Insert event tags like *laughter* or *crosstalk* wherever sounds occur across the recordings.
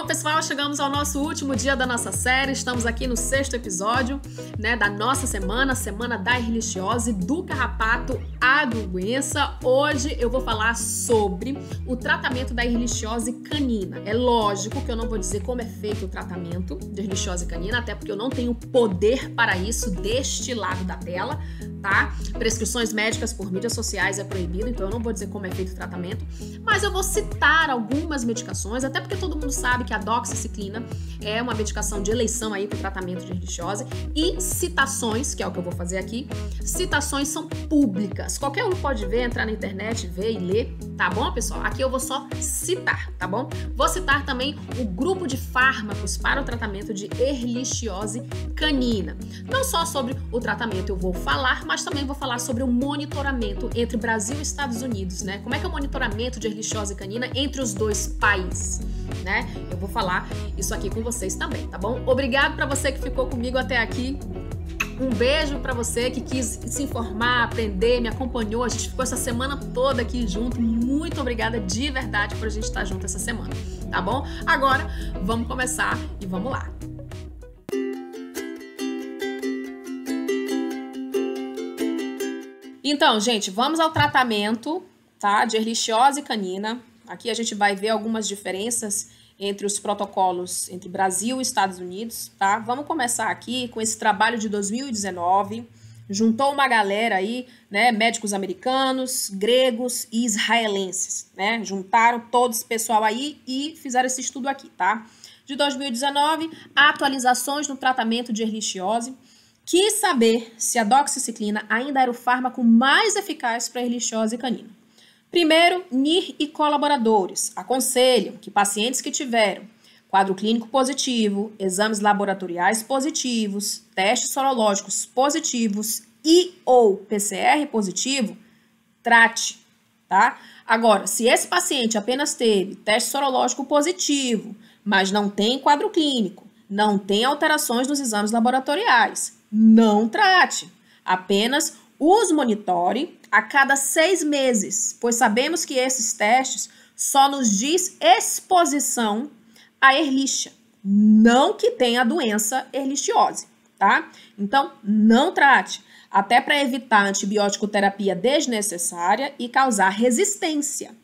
Bom, pessoal, chegamos ao nosso último dia da nossa série. Estamos aqui no sexto episódio né, da nossa semana, Semana da Religiose do Carrapato à Doença. Hoje eu vou falar sobre o tratamento da religiose canina. É lógico que eu não vou dizer como é feito o tratamento de religiose canina, até porque eu não tenho poder para isso deste lado da tela, tá? Prescrições médicas por mídias sociais é proibido, então eu não vou dizer como é feito o tratamento, mas eu vou citar algumas medicações, até porque todo mundo sabe que a doxiciclina é uma medicação de eleição aí para o tratamento de religiose, e citações, que é o que eu vou fazer aqui, citações são públicas, qualquer um pode ver, entrar na internet, ver e ler, tá bom, pessoal? Aqui eu vou só citar, tá bom? Vou citar também o grupo de fármacos para o tratamento de erlichiose canina. Não só sobre o tratamento eu vou falar, mas também vou falar sobre o monitoramento entre Brasil e Estados Unidos, né? Como é que é o monitoramento de erlichose canina entre os dois países, né? Eu vou falar isso aqui com vocês também, tá bom? Obrigado para você que ficou comigo até aqui. Um beijo para você que quis se informar, aprender, me acompanhou. A gente ficou essa semana toda aqui junto. Muito obrigada de verdade por a gente estar junto essa semana, tá bom? Agora vamos começar e vamos lá. Então, gente, vamos ao tratamento, tá? De erlichiose canina. Aqui a gente vai ver algumas diferenças entre os protocolos entre Brasil e Estados Unidos, tá? Vamos começar aqui com esse trabalho de 2019. Juntou uma galera aí, né? Médicos americanos, gregos e israelenses, né? Juntaram todo esse pessoal aí e fizeram esse estudo aqui, tá? De 2019, atualizações no tratamento de erlichiose quis saber se a doxiciclina ainda era o fármaco mais eficaz para a ehrlichiose canina. Primeiro, NIR e colaboradores aconselham que pacientes que tiveram quadro clínico positivo, exames laboratoriais positivos, testes sorológicos positivos e ou PCR positivo, trate, tá? Agora, se esse paciente apenas teve teste sorológico positivo, mas não tem quadro clínico, não tem alterações nos exames laboratoriais. Não trate. Apenas os monitore a cada seis meses, pois sabemos que esses testes só nos diz exposição à erlixa, não que tenha doença erlixiose, tá? Então, não trate, até para evitar antibiótico terapia desnecessária e causar resistência.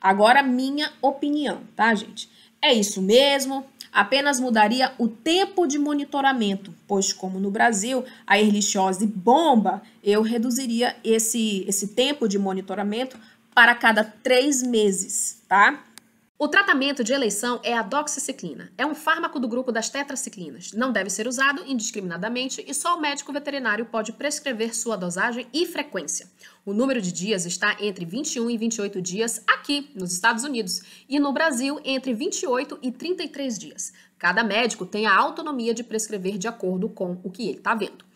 Agora, minha opinião, tá, gente? É isso mesmo, apenas mudaria o tempo de monitoramento, pois como no Brasil a erlichiose bomba, eu reduziria esse, esse tempo de monitoramento para cada três meses, tá? O tratamento de eleição é a doxiciclina. É um fármaco do grupo das tetraciclinas. Não deve ser usado indiscriminadamente e só o médico veterinário pode prescrever sua dosagem e frequência. O número de dias está entre 21 e 28 dias aqui nos Estados Unidos e no Brasil entre 28 e 33 dias. Cada médico tem a autonomia de prescrever de acordo com o que ele está vendo.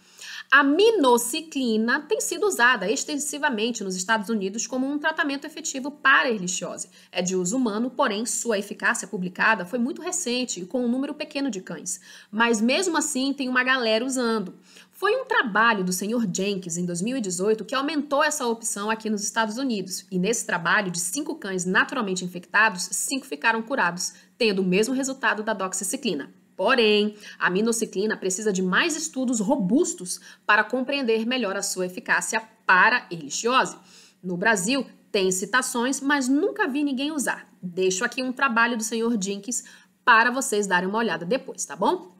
A minociclina tem sido usada extensivamente nos Estados Unidos como um tratamento efetivo para a erlichiose. É de uso humano, porém sua eficácia publicada foi muito recente e com um número pequeno de cães. Mas mesmo assim tem uma galera usando. Foi um trabalho do Sr. Jenkins em 2018 que aumentou essa opção aqui nos Estados Unidos. E nesse trabalho, de cinco cães naturalmente infectados, cinco ficaram curados, tendo o mesmo resultado da doxiciclina. Porém, a minociclina precisa de mais estudos robustos para compreender melhor a sua eficácia para erlichiose. No Brasil, tem citações, mas nunca vi ninguém usar. Deixo aqui um trabalho do senhor Jenkins para vocês darem uma olhada depois, tá bom?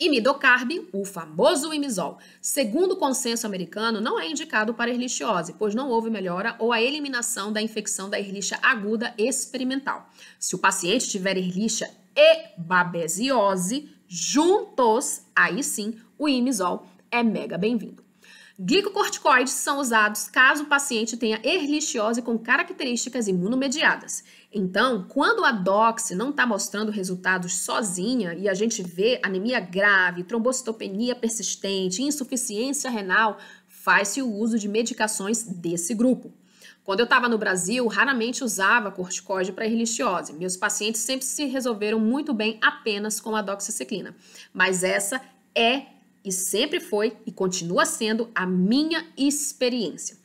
Imidocarb, o famoso imisol, segundo o consenso americano, não é indicado para erlichiose, pois não houve melhora ou a eliminação da infecção da erlicha aguda experimental. Se o paciente tiver erlicha e babesiose, juntos, aí sim, o imisol é mega bem-vindo. Glicocorticoides são usados caso o paciente tenha erlichiose com características imunomediadas. Então, quando a DOX não está mostrando resultados sozinha e a gente vê anemia grave, trombocitopenia persistente, insuficiência renal, faz-se o uso de medicações desse grupo. Quando eu estava no Brasil, raramente usava corticoide para irlitiose. Meus pacientes sempre se resolveram muito bem apenas com a doxiciclina. Mas essa é e sempre foi e continua sendo a minha experiência.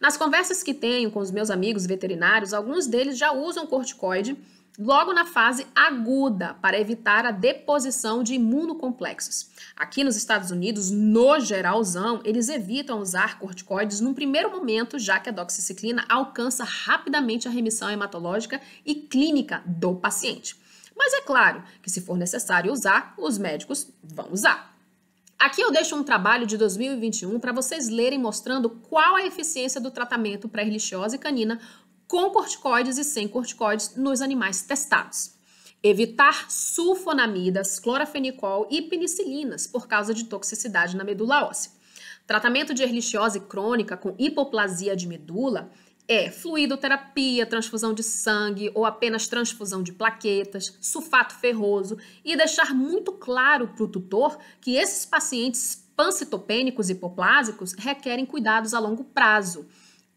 Nas conversas que tenho com os meus amigos veterinários, alguns deles já usam corticoide logo na fase aguda, para evitar a deposição de imunocomplexos. Aqui nos Estados Unidos, no geralzão, eles evitam usar corticoides num primeiro momento, já que a doxiciclina alcança rapidamente a remissão hematológica e clínica do paciente. Mas é claro que, se for necessário usar, os médicos vão usar. Aqui eu deixo um trabalho de 2021 para vocês lerem mostrando qual a eficiência do tratamento para a canina com corticoides e sem corticoides nos animais testados. Evitar sulfonamidas, clorafenicol e penicilinas por causa de toxicidade na medula óssea. Tratamento de erlichiose crônica com hipoplasia de medula é fluidoterapia, transfusão de sangue ou apenas transfusão de plaquetas, sulfato ferroso e deixar muito claro para o tutor que esses pacientes pancitopênicos hipoplásicos requerem cuidados a longo prazo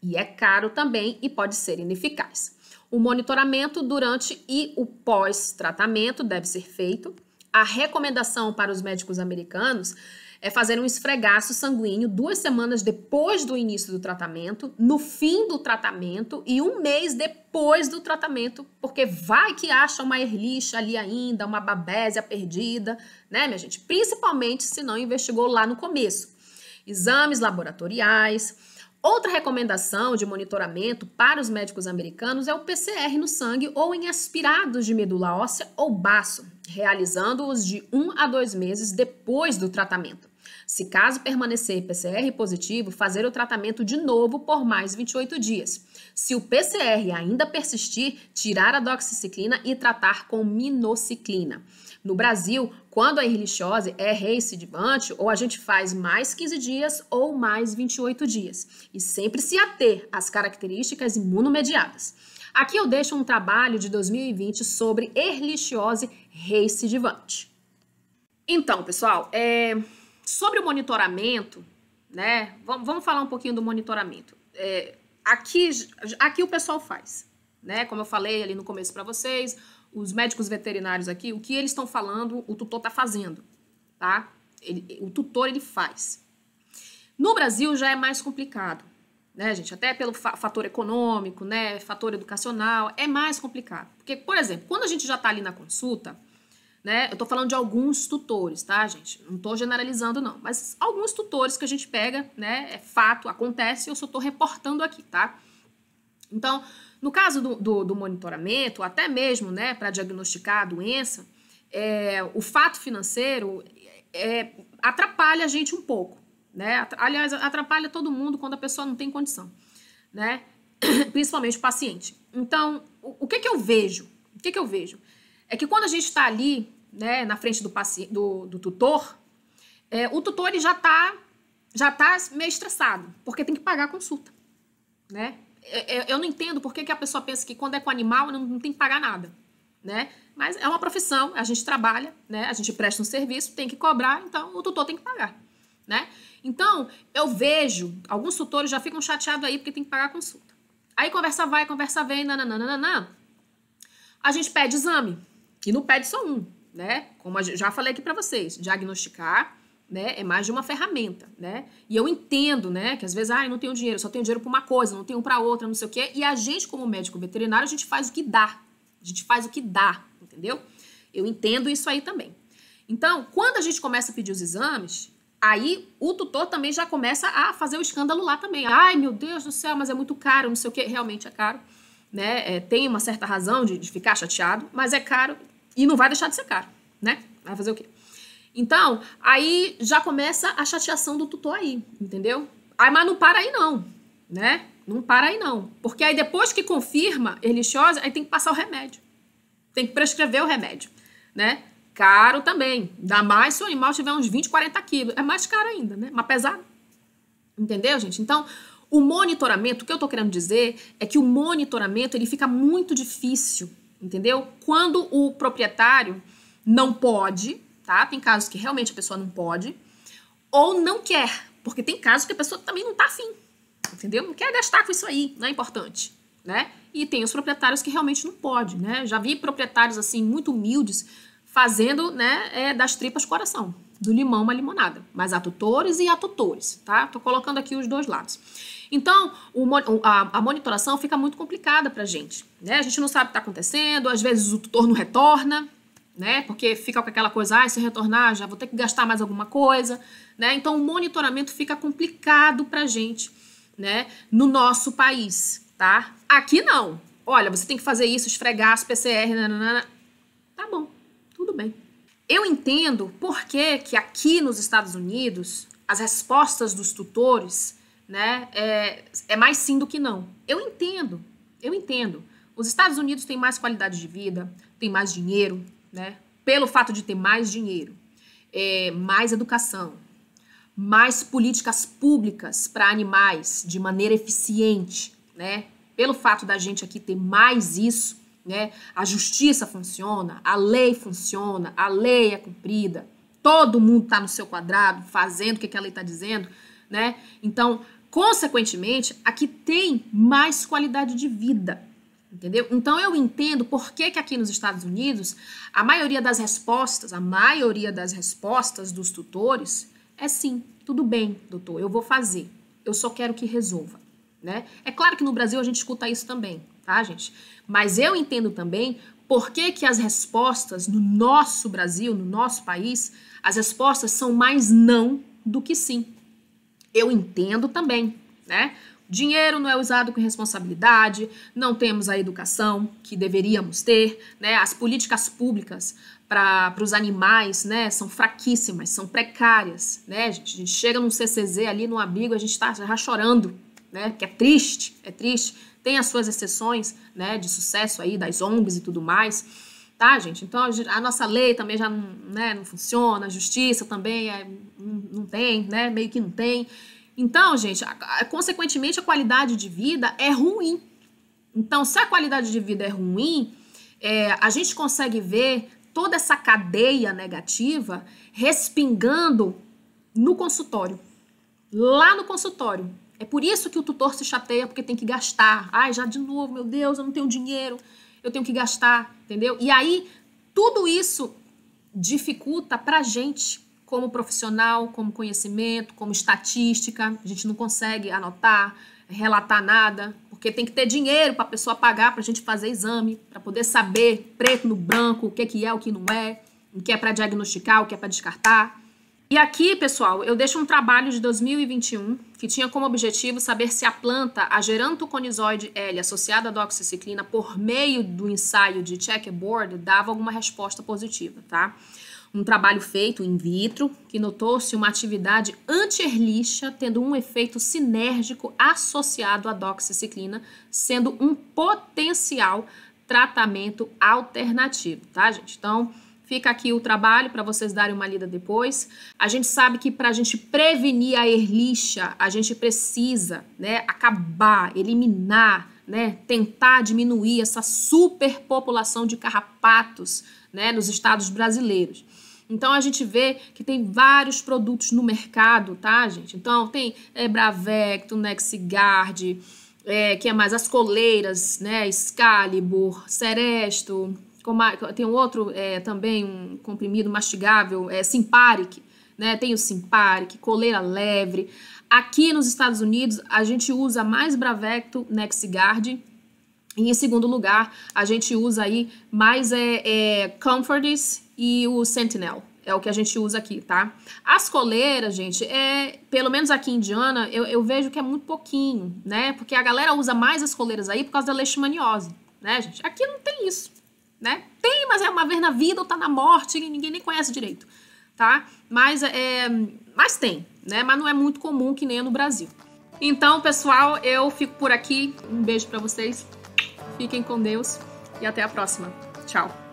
e é caro também e pode ser ineficaz. O monitoramento durante e o pós-tratamento deve ser feito. A recomendação para os médicos americanos é fazer um esfregaço sanguíneo duas semanas depois do início do tratamento, no fim do tratamento e um mês depois do tratamento, porque vai que acha uma erlixa ali ainda, uma babésia perdida, né, minha gente? Principalmente se não investigou lá no começo. Exames laboratoriais, Outra recomendação de monitoramento para os médicos americanos é o PCR no sangue ou em aspirados de medula óssea ou baço, realizando-os de um a dois meses depois do tratamento. Se caso permanecer PCR positivo, fazer o tratamento de novo por mais 28 dias. Se o PCR ainda persistir, tirar a doxiciclina e tratar com minociclina. No Brasil, quando a erlichiose é reincidivante, ou a gente faz mais 15 dias ou mais 28 dias. E sempre se ater às características imunomediadas. Aqui eu deixo um trabalho de 2020 sobre erlichiose reincidivante. Então, pessoal, é... Sobre o monitoramento, né? Vamos, falar um pouquinho do monitoramento. É, aqui, aqui o pessoal faz, né? Como eu falei ali no começo para vocês, os médicos veterinários aqui, o que eles estão falando, o tutor está fazendo, tá? Ele, o tutor ele faz. No Brasil já é mais complicado, né, gente? Até pelo fator econômico, né? Fator educacional é mais complicado, porque por exemplo, quando a gente já está ali na consulta né? Eu tô falando de alguns tutores, tá, gente? Não tô generalizando, não. Mas alguns tutores que a gente pega, né? É fato, acontece, eu só tô reportando aqui, tá? Então, no caso do, do, do monitoramento, até mesmo, né, para diagnosticar a doença, é, o fato financeiro é, atrapalha a gente um pouco, né? Aliás, atrapalha todo mundo quando a pessoa não tem condição, né? *clears throat* Principalmente o paciente. Então, o, o que que eu vejo? O que que eu vejo? é que quando a gente está ali, né, na frente do, do, do tutor, é, o tutor ele já está já tá meio estressado, porque tem que pagar a consulta, né? É, é, eu, não entendo por que, que a pessoa pensa que quando é com animal não, não tem que pagar nada, né? Mas é uma profissão, a gente trabalha, né? A gente presta um serviço, tem que cobrar, então o tutor tem que pagar, né? Então, eu vejo, alguns tutores já ficam chateados aí porque tem que pagar a consulta. Aí conversa vai, conversa vem, nananana. A gente pede exame, e não pede só um, né? Como já falei aqui para vocês, diagnosticar, né, é mais de uma ferramenta, né? E eu entendo, né, que às vezes, ah, não tenho dinheiro, só tenho dinheiro para uma coisa, não tenho para outra, não sei o quê. E a gente como médico veterinário, a gente faz o que dá. A gente faz o que dá, entendeu? Eu entendo isso aí também. Então, quando a gente começa a pedir os exames, aí o tutor também já começa a fazer o escândalo lá também. Ai, meu Deus do céu, mas é muito caro, não sei o quê, realmente é caro. Né? É, tem uma certa razão de, de ficar chateado, mas é caro, e não vai deixar de ser caro, né? Vai fazer o quê? Então, aí já começa a chateação do tutor aí, entendeu? Aí, mas não para aí não, né? Não para aí não. Porque aí depois que confirma religiosa, aí tem que passar o remédio. Tem que prescrever o remédio, né? Caro também. Ainda mais se o animal tiver uns 20, 40 quilos. É mais caro ainda, né? Mas pesado. Entendeu, gente? Então, o monitoramento, o que eu estou querendo dizer é que o monitoramento ele fica muito difícil entendeu? Quando o proprietário não pode, tá? Tem casos que realmente a pessoa não pode, ou não quer, porque tem casos que a pessoa também não tá afim, entendeu? Não quer gastar com isso aí, não é importante, né? E tem os proprietários que realmente não pode, né? Já vi proprietários assim muito humildes fazendo, né, é, das tripas coração do limão uma limonada, mas há tutores e há tutores, tá? Tô colocando aqui os dois lados. Então, o, a, a, monitoração fica muito complicada pra gente, né? A gente não sabe o que tá acontecendo, às vezes o tutor não retorna, né? Porque fica com aquela coisa, ah, se retornar já vou ter que gastar mais alguma coisa, né? Então, o monitoramento fica complicado pra gente, né? No nosso país, tá? Aqui não. Olha, você tem que fazer isso, esfregar, PCR, nanana. Tá bom, tudo bem. Eu entendo por que, que aqui nos Estados Unidos as respostas dos tutores né, é, é mais sim do que não. Eu entendo, eu entendo. Os Estados Unidos têm mais qualidade de vida, têm mais dinheiro, né? Pelo fato de ter mais dinheiro, é, mais educação, mais políticas públicas para animais de maneira eficiente, né? Pelo fato da gente aqui ter mais isso, né? A justiça funciona, a lei funciona, a lei é cumprida, todo mundo está no seu quadrado, fazendo o que, que a lei está dizendo, né? Então, consequentemente, aqui tem mais qualidade de vida. Entendeu? Então eu entendo por que, que aqui nos Estados Unidos a maioria das respostas, a maioria das respostas dos tutores é sim, tudo bem, doutor, eu vou fazer. Eu só quero que resolva. Né? É claro que no Brasil a gente escuta isso também tá, gente? Mas eu entendo também por que, que as respostas no nosso Brasil, no nosso país, as respostas são mais não do que sim. Eu entendo também, né? Dinheiro não é usado com responsabilidade, não temos a educação que deveríamos ter, né? As políticas públicas para os animais, né, são fraquíssimas, são precárias, né? A gente, chega num CCZ ali, no abrigo, a gente está já chorando, né? Que é triste, é triste. Tem as suas exceções, né, de sucesso aí, das ONGs e tudo mais tá, gente? Então a nossa lei também já não, né, não funciona, a justiça também é, não tem, né? Meio que não tem. Então, gente, a, a, consequentemente a qualidade de vida é ruim. Então, se a qualidade de vida é ruim, é, a gente consegue ver toda essa cadeia negativa respingando no consultório. Lá no consultório, é por isso que o tutor se chateia, porque tem que gastar. Ai, já de novo, meu Deus, eu não tenho dinheiro, eu tenho que gastar, entendeu? E aí, tudo isso dificulta para gente, como profissional, como conhecimento, como estatística. A gente não consegue anotar, relatar nada, porque tem que ter dinheiro para a pessoa pagar para a gente fazer exame, para poder saber preto no branco o que, que é, o que não é, o que é para diagnosticar, o que é para descartar. E aqui, pessoal, eu deixo um trabalho de 2021 que tinha como objetivo saber se a planta, a gerantoconizoide L associada à doxiciclina por meio do ensaio de checkerboard dava alguma resposta positiva, tá? Um trabalho feito in vitro que notou-se uma atividade anti-erlixa tendo um efeito sinérgico associado à doxiciclina, sendo um potencial tratamento alternativo, tá, gente? Então, Fica aqui o trabalho para vocês darem uma lida depois. A gente sabe que para a gente prevenir a erlixa, a gente precisa né, acabar, eliminar, né, tentar diminuir essa superpopulação de carrapatos né, nos estados brasileiros. Então a gente vê que tem vários produtos no mercado, tá, gente? Então tem é, Bravecto, Nexigard, é, que é mais as coleiras, né? Excalibur, Seresto, tem um outro é, também, um comprimido mastigável, é Simparic, né? Tem o Simparic, coleira leve. Aqui nos Estados Unidos, a gente usa mais Bravecto, Nexigard. E em segundo lugar, a gente usa aí mais é, é Comfortis e o Sentinel. É o que a gente usa aqui, tá? As coleiras, gente, é, pelo menos aqui em Indiana, eu, eu vejo que é muito pouquinho, né? Porque a galera usa mais as coleiras aí por causa da leishmaniose, né, gente? Aqui não tem isso né? Tem, mas é uma vez na vida ou tá na morte, e ninguém nem conhece direito, tá? Mas, é, mas tem, né? Mas não é muito comum que nem é no Brasil. Então, pessoal, eu fico por aqui. Um beijo para vocês. Fiquem com Deus e até a próxima. Tchau.